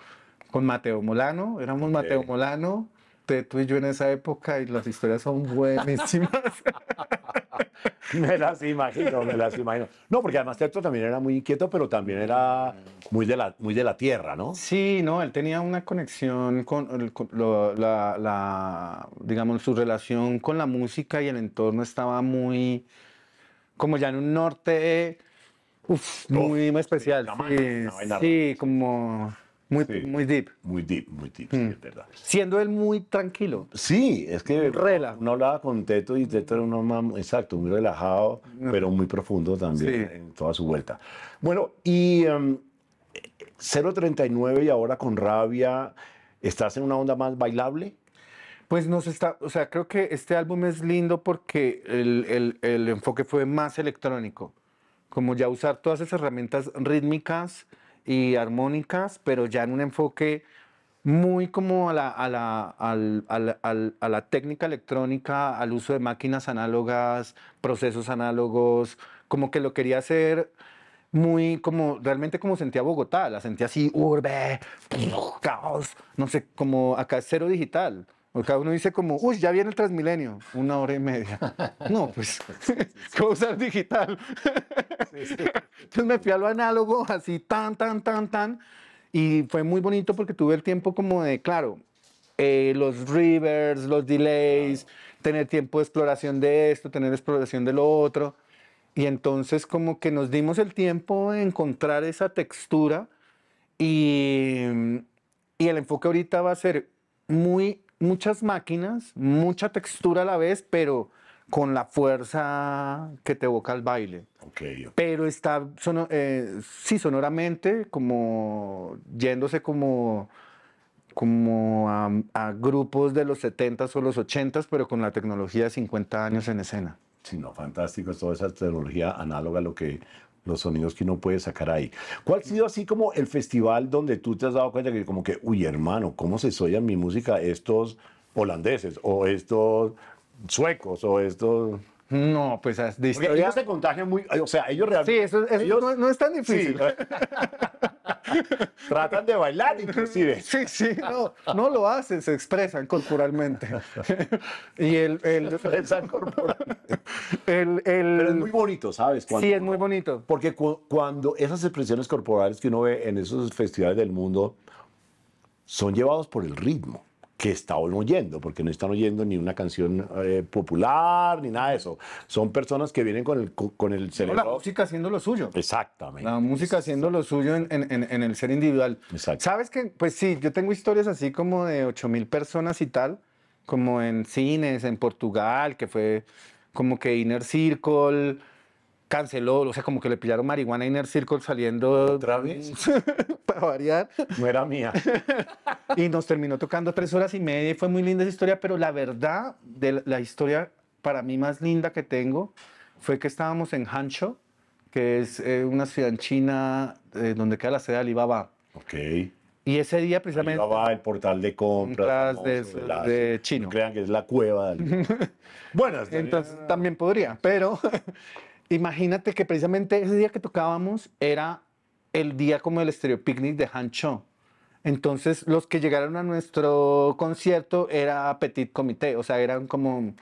con Mateo Molano, éramos Mateo Molano, Teto y yo en esa época y las historias son buenísimas. me las imagino, me las imagino. No, porque además Teto también era muy inquieto, pero también era muy de la, muy de la tierra, ¿no? Sí, no, él tenía una conexión con, la, digamos, su relación con la música y el entorno estaba muy como ya en un norte muy, muy especial. Sí, sí, como muy, muy deep. Muy deep, muy deep, mm. es verdad. Siendo él muy tranquilo. Sí, es que Rela. no hablaba con Teto y Teto era un hombre, exacto, muy relajado, mm. pero muy profundo también en toda su vuelta. Bueno, y 039 em, y ahora con rabia, ¿estás en una onda más bailable? Pues se está, o sea, creo que este álbum es lindo porque el, enfoque fue más electrónico, como ya usar todas esas herramientas rítmicas y armónicas, pero ya en un enfoque muy como a la, a la técnica electrónica, al uso de máquinas análogas, procesos análogos, como que lo quería hacer muy como, realmente como sentía Bogotá, la sentía así, urbe, caos, no sé, como acá es cero digital. Porque cada uno dice como, uy, ya viene el Transmilenio, una hora y media. No, pues, ¿cómo usar digital? Entonces me fui a lo análogo, así, tan, tan, tan, tan. Y fue muy bonito porque tuve el tiempo como de, claro, eh, los rivers, los delays, tener tiempo de exploración de esto, tener exploración de lo otro. Y entonces como que nos dimos el tiempo de encontrar esa textura y, y el enfoque ahorita va a ser muy muchas máquinas, mucha textura a la vez, pero con la fuerza que te evoca el baile. Pero está, eh, sí, sonoramente, como yéndose como, como a, a, grupos de los 70s o los 80s, pero con la tecnología de 50 años en escena. Sí, no, fantástico, es toda esa tecnología análoga a lo que los sonidos que uno puede sacar ahí. ¿Cuál ha sido así como el festival donde tú te has dado cuenta que como que, uy hermano, ¿cómo se soyan mi música estos holandeses o estos suecos o estos... No, pues de Porque ellos se contagian muy. O sea, ellos realmente. Sí, eso, no, es tan difícil. Tratan de bailar, inclusive. Sí, sí, no, no lo hacen, se expresan corporalmente. y el. el se expresan corporalmente. El, el, Pero es muy bonito, ¿sabes? sí, es muy bonito. Porque cuando esas expresiones corporales que uno ve en esos festivales del mundo son llevados por el ritmo que están oyendo, porque no están oyendo ni una canción eh, popular ni nada de eso. Son personas que vienen con el, con el cerebro. la música haciendo lo suyo. Exactamente. La música haciendo lo suyo en, en, el ser individual. Sabes que, pues sí, yo tengo historias así como de 8000 personas y tal, como en cines, en Portugal, que fue como que Inner Circle canceló, o sea, como que le pillaron marihuana en Inner Circle saliendo. ¿Otra para variar. No era mía. y nos terminó tocando tres horas y media y fue muy linda esa historia, pero la verdad, de la historia para mí más linda que tengo fue que estábamos en Hancho, que es eh, una ciudad en China eh, donde queda la sede de Alibaba. Ok. Y ese día precisamente... Alibaba, el portal de compras de, de, de, chino. No crean que es la cueva. Buenas. entonces también podría, pero Imagínate que precisamente ese día que tocábamos era el día como el Stereo Picnic de Hancho. Entonces, los que llegaron a nuestro concierto era Petit Comité, o sea, eran como,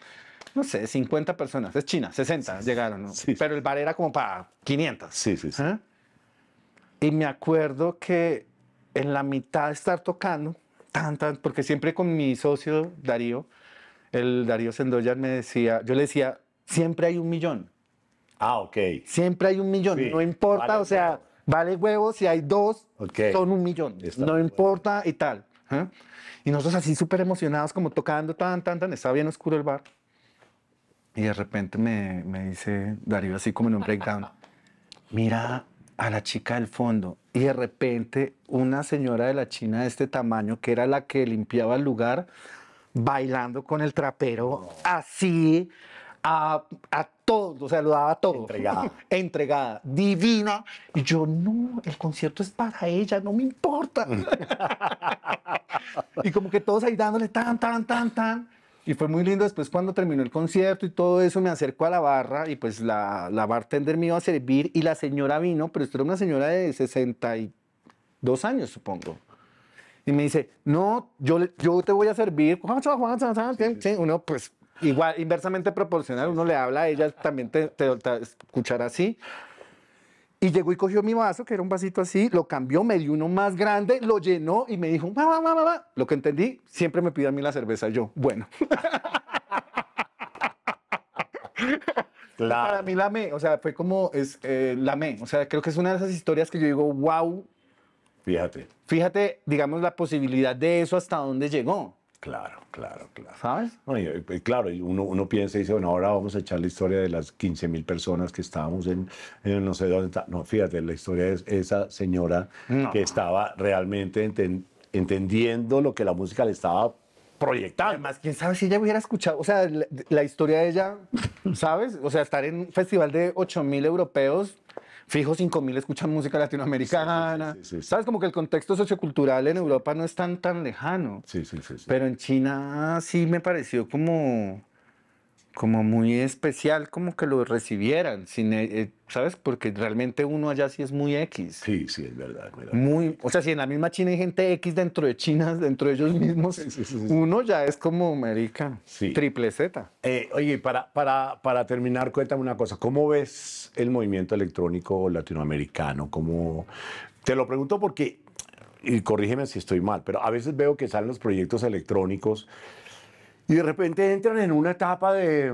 no sé, 50 personas. Es China, 60 llegaron, ¿no? Pero el bar era como para 500. Sí, sí, sí. ¿Ah? Y me acuerdo que en la mitad de estar tocando, porque siempre con mi socio Darío, el Darío Sendoya me decía, yo le decía, siempre hay un millón. Ah, ok. Siempre hay un millón, no importa, o sea, vale huevo, si hay dos, son un millón, no importa y tal. ¿eh? Y nosotros así súper emocionados, como tocando, tan, tan, tan, estaba bien oscuro el bar. Y de repente me, me dice Darío, así como en un breakdown, mira a la chica del fondo. Y de repente una señora de la China de este tamaño, que era la que limpiaba el lugar, bailando con el trapero, así, a, a o sea, lo daba todo. Entregada. Entregada, divina. Y yo, no, el concierto es para ella, no me importa. y como que todos ahí dándole tan, tan, tan, tan. Y fue muy lindo después cuando terminó el concierto y todo eso, me acerco a la barra y pues la, la bartender me iba a servir y la señora vino, pero esto era una señora de 62 años, supongo. Y me dice, no, yo, yo te voy a servir. Sí, Uno pues igual, inversamente proporcional, uno le habla a ella, también te, escuchar escuchará así. Y llegó y cogió mi vaso, que era un vasito así, lo cambió, me dio uno más grande, lo llenó y me dijo, va, va, va, Lo que entendí, siempre me pide a mí la cerveza. Yo, bueno. Claro. Para mí la me, o sea, fue como es, eh, la me. O sea, creo que es una de esas historias que yo digo, wow. Fíjate. Fíjate, digamos, la posibilidad de eso hasta dónde llegó. Claro, claro, claro. ¿Sabes? No, y, claro, uno, piensa y dice, bueno, ahora vamos a echar la historia de las 15 mil personas que estábamos en, no sé dónde. Está. No, fíjate, la historia es esa señora que estaba realmente entendiendo lo que la música le estaba proyectando. Además, quién sabe si ella hubiera escuchado, o sea, la, la historia de ella, ¿sabes? O sea, estar en un festival de 8 mil europeos fijo 5.000 escuchan música latinoamericana. Sí, Sabes, como que el contexto sociocultural en Europa no es tan, tan lejano. Sí, sí, sí. Pero en China sí me pareció como como muy especial, como que lo recibieran, eh, ¿sabes? Porque realmente uno allá sí es muy X. Sí, sí, es verdad, Muy, o sea, si en la misma China hay gente X dentro de China, dentro de ellos mismos, uno ya es como América, triple Z. Eh, oye, para, para, terminar, cuéntame una cosa, ¿cómo ves el movimiento electrónico latinoamericano? Te lo pregunto porque, y corrígeme si estoy mal, pero a veces veo que salen los proyectos electrónicos y de repente entran en una etapa de,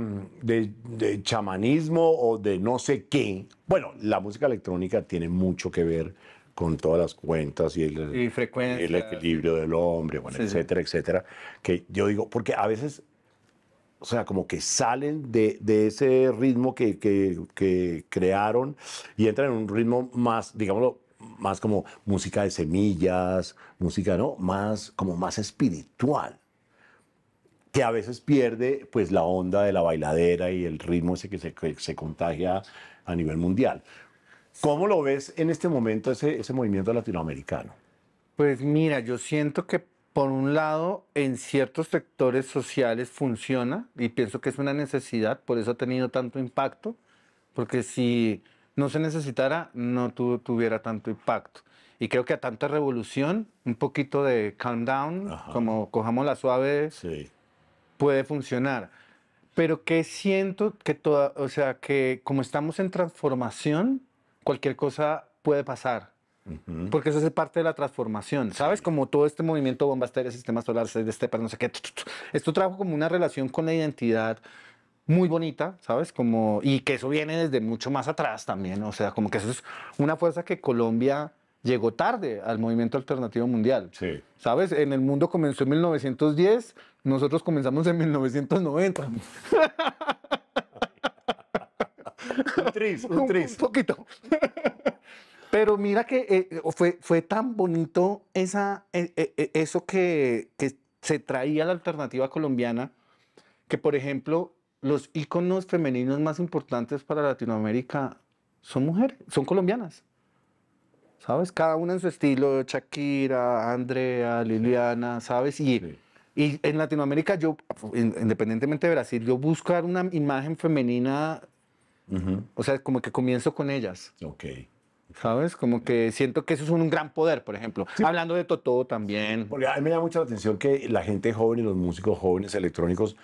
chamanismo o de no sé qué. Bueno, la música electrónica tiene mucho que ver con todas las cuentas y el, el equilibrio del hombre, etcétera, etcétera. Que yo digo, porque a veces, o sea, como que salen de, ese ritmo que, que crearon y entran en un ritmo más, digámoslo, más como música de semillas, música, ¿no? Más, como más espiritual que a veces pierde pues la onda de la bailadera y el ritmo ese que se, contagia a nivel mundial. ¿Cómo lo ves en este momento ese, ese movimiento latinoamericano? Pues mira, yo siento que por un lado, en ciertos sectores sociales funciona y pienso que es una necesidad, por eso ha tenido tanto impacto, porque si no se necesitara, no tuviera tanto impacto. Y creo que a tanta revolución, un poquito de calm down, como cojamos la suave, puede funcionar. Pero que siento que toda, o sea, que como estamos en transformación, cualquier cosa puede pasar. Porque eso es parte de la transformación, ¿sabes? Como todo este movimiento bombas sistemas sistema solar, se de no sé qué. Esto trajo como una relación con la identidad muy bonita, ¿sabes? Como, y que eso viene desde mucho más atrás también, o sea, como que eso es una fuerza que Colombia llegó tarde al movimiento alternativo mundial. Sí. ¿Sabes? En el mundo comenzó en 1910, nosotros comenzamos en 1990. un tris, un tris. Un, poquito. Pero mira que eh, fue, fue tan bonito esa, eh, eh, eso que, que se traía la alternativa colombiana, que por ejemplo los íconos femeninos más importantes para Latinoamérica son mujeres, son colombianas. ¿sabes? Cada una en su estilo, Shakira, Andrea, Liliana, ¿sabes? Y, y en Latinoamérica yo, independientemente de Brasil, yo buscar una imagen femenina, o sea, como que comienzo con ellas. Ok. ¿Sabes? Como que siento que eso es un gran poder, por ejemplo. Hablando de Totó también. Porque a mí me llama mucho la atención que la gente joven y los músicos jóvenes electrónicos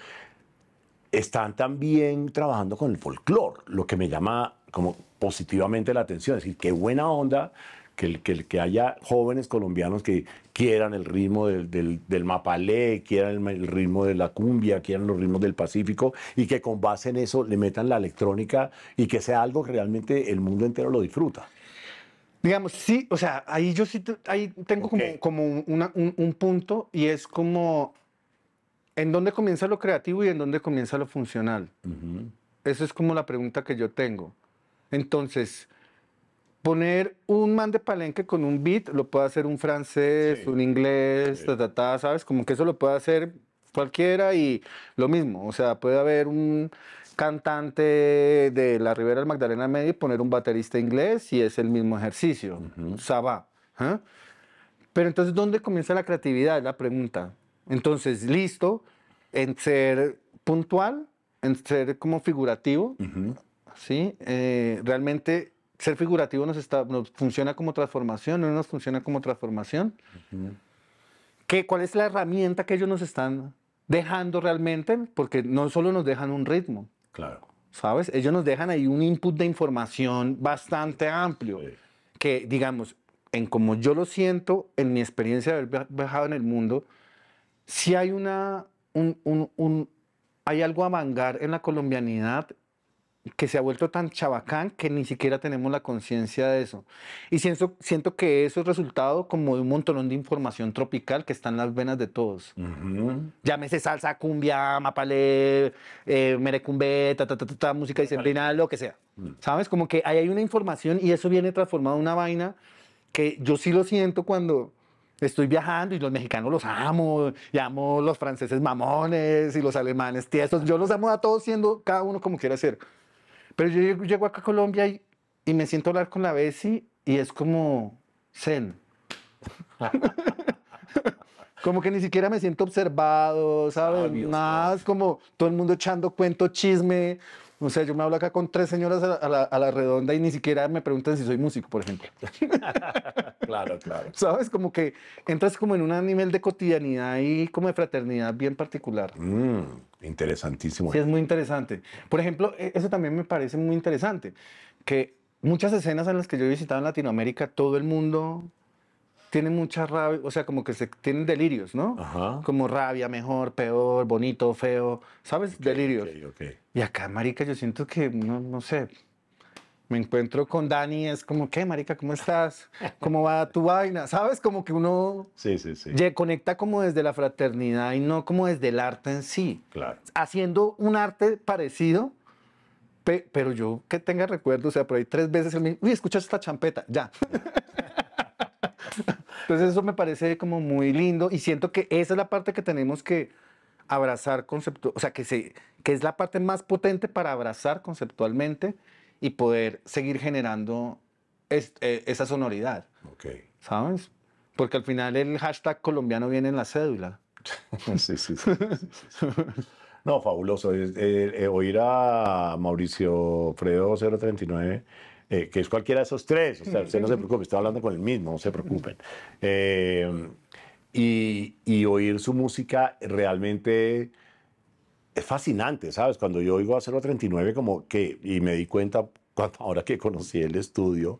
están también trabajando con el folclore, lo que me llama como positivamente la atención. Es decir, qué buena onda que, que, que haya jóvenes colombianos que quieran el ritmo del, mapalé, quieran el, ritmo de la cumbia, quieran los ritmos del Pacífico y que con base en eso le metan la electrónica y que sea algo que realmente el mundo entero lo disfruta. Digamos, sí, o sea, ahí yo sí, ahí tengo como, como un, punto y es como ¿En dónde comienza lo creativo y en dónde comienza lo funcional? Esa es como la pregunta que yo tengo. Entonces, poner un man de palenque con un beat lo puede hacer un francés, un inglés, ¿sabes? Como que eso lo puede hacer cualquiera y lo mismo. O sea, puede haber un cantante de la Ribera del Magdalena Medio y poner un baterista inglés y es el mismo ejercicio. Uh Pero entonces, ¿dónde comienza la creatividad? La pregunta. Entonces, listo, en ser puntual, en ser como figurativo, ¿sí? Eh, realmente ser figurativo nos, está, nos funciona como transformación, no nos funciona como transformación. ¿Qué, ¿Cuál es la herramienta que ellos nos están dejando realmente? Porque no solo nos dejan un ritmo. Claro. ¿Sabes? Ellos nos dejan ahí un input de información bastante amplio. Que, digamos, en como yo lo siento, en mi experiencia de haber viajado en el mundo, si hay una, un, un, un, hay algo a vangar en la colombianidad que se ha vuelto tan chabacán que ni siquiera tenemos la conciencia de eso. Y siento, siento que eso es resultado como de un montón de información tropical que está en las venas de todos. Llámese salsa, cumbia, mapale, eh, ta, ta, ta, música disciplinada lo que sea. Mm. ¿Sabes? Como que ahí hay una información y eso viene transformado en una vaina que yo sí lo siento cuando estoy viajando y los mexicanos los amo, y amo los franceses mamones y los alemanes tiesos. Yo los amo a todos siendo cada uno como quiera ser. Pero yo llego, acá a Colombia y, me siento a hablar con la Bessie y es como zen. como que ni siquiera me siento observado, ¿sabes? Ah, Nada, es como todo el mundo echando cuento, chisme, o sea, yo me hablo acá con tres señoras a la, redonda y ni siquiera me preguntan si soy músico, por ejemplo. claro, claro. ¿Sabes? Como que entras como en un nivel de cotidianidad y como de fraternidad bien particular. Mm, interesantísimo. Sí, es muy interesante. Por ejemplo, e, eso también me parece muy interesante, que muchas escenas en las que yo he visitado en Latinoamérica, todo el mundo tienen mucha rabia, o sea, como que tienen delirios, ¿no? Ajá. Como rabia, mejor, peor, bonito, feo, ¿sabes? delirios. Y acá, marica, yo siento que, no, sé, me encuentro con Dani, es como, ¿qué, marica? ¿Cómo estás? ¿Cómo va tu vaina? ¿Sabes? Como que uno sí, sí, sí. conecta como desde la fraternidad y no como desde el arte en sí. Claro. Haciendo un arte parecido, pero yo que tenga recuerdo, o sea, por ahí tres veces el mismo, uy, escuchas esta champeta, ya. Entonces eso me parece como muy lindo y siento que esa es la parte que tenemos que abrazar conceptualmente, o sea, que, se, que es la parte más potente para abrazar conceptualmente y poder seguir generando eh, esa sonoridad. ¿Sabes? Porque al final el hashtag colombiano viene en la cédula. sí, sí, No, fabuloso. Eh, eh, oír a Mauricio Fredo 039 eh, que es cualquiera de esos tres. O sea, usted no se preocupe, estoy hablando con el mismo, no se preocupen. Eh, y, y, oír su música realmente es fascinante, ¿sabes? Cuando yo oigo a 039, como que, y me di cuenta ahora que conocí el estudio,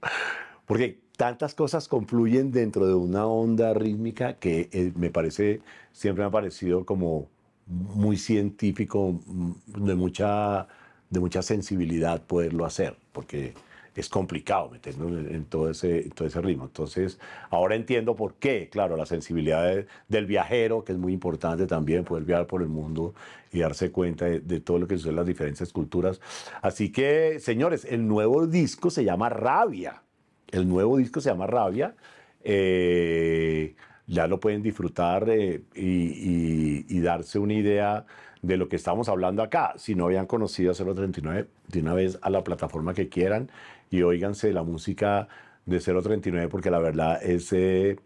porque tantas cosas confluyen dentro de una onda rítmica que eh, me parece, siempre me ha parecido como muy científico, mm, de mucha, de mucha sensibilidad poderlo hacer, porque es complicado meternos en todo ese, todo ese ritmo. Entonces, ahora entiendo por qué, claro, la sensibilidad del viajero, que es muy importante también poder viajar por el mundo y darse cuenta de, todo lo que son las diferentes culturas. Así que, señores, el nuevo disco se llama Rabia. El nuevo disco se llama Rabia. Eh, ya lo pueden disfrutar eh, y, y darse una idea de lo que estamos hablando acá. Si no habían conocido a 039, de una vez a la plataforma que quieran y óiganse la música de 039 porque la verdad es... que eh,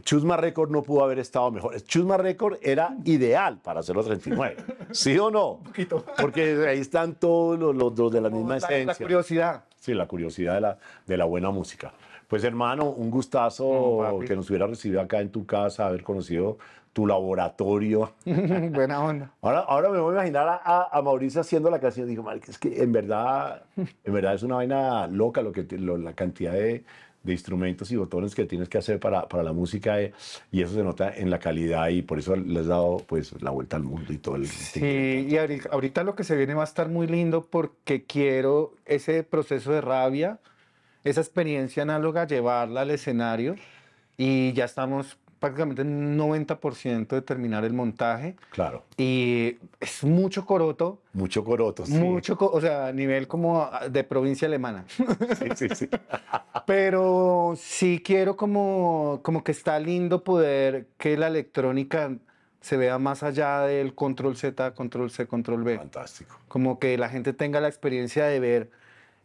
Chusma Record no pudo haber estado mejor. Chusma Record era ideal para 039, ¿sí o no? Un poquito. Porque ahí están todos los, dos de la misma esencia. La curiosidad. Sí, la curiosidad de la, de la buena música. Pues hermano, un gustazo que nos hubiera recibido acá en tu casa, haber conocido tu laboratorio. Buena onda. Ahora, ahora me voy a imaginar a, Mauricio haciendo la canción. Digo, es que en verdad, en verdad es una vaina loca lo que, la cantidad de, instrumentos y botones que tienes que hacer para, para la música eh, y eso se nota en la calidad y por eso le has dado pues la vuelta al mundo y todo el... Sí, y ahorita lo que se viene va a estar muy lindo porque quiero ese proceso de rabia esa experiencia análoga, llevarla al escenario y ya estamos prácticamente en 90% de terminar el montaje. Claro. Y es mucho coroto. Mucho coroto, sí. Mucho, o sea, a nivel como de provincia alemana. Sí, sí, sí. Pero sí quiero como, como que está lindo poder que la electrónica se vea más allá del control Z, control C, control B. Fantástico. Como que la gente tenga la experiencia de ver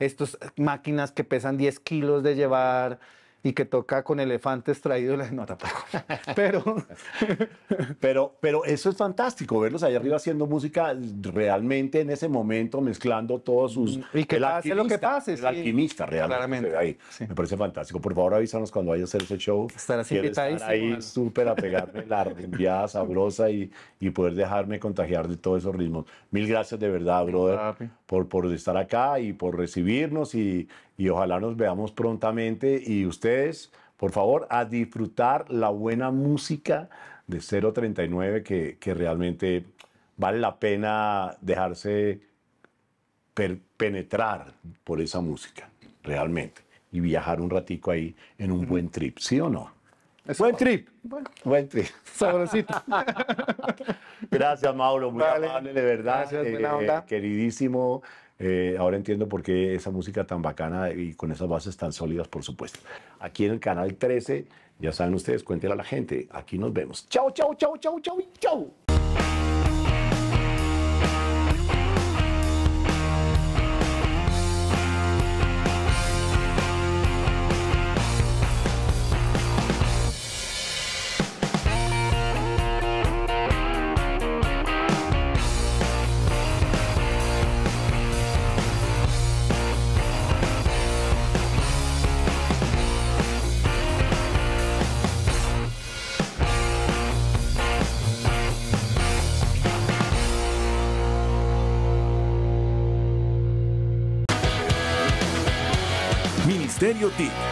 estas máquinas que pesan 10 kilos de llevar, y que toca con elefantes traídos. No, tampoco. Pero... pero, pero eso es fantástico, verlos ahí arriba haciendo música realmente en ese momento, mezclando todos sus... Mm, y que lo que pase. El alquimista, realmente. Me parece fantástico. Por favor, avísanos cuando vayas a hacer ese show. Estarás invitadísimo. Estar ahí súper a pegarme la enviada sabrosa y, y poder dejarme contagiar de todos esos ritmos. Mil gracias de verdad, brother, por, por estar acá y por recibirnos y, y ojalá nos veamos prontamente y usted por favor, a disfrutar la buena música de 039 que, realmente vale la pena dejarse penetrar por esa música, realmente, y viajar un ratico ahí en un buen trip, ¿sí o no? Buen trip. Buen trip. Sabrosito. Gracias, Mauro. Muy amable, de verdad. Eh, queridísimo eh, ahora entiendo por qué esa música tan bacana y con esas bases tan sólidas, por supuesto. Aquí en el canal 13, ya saben ustedes, cuéntenle a la gente. Aquí nos vemos. Chao, chao, chao, chao, chao, chao. IoT.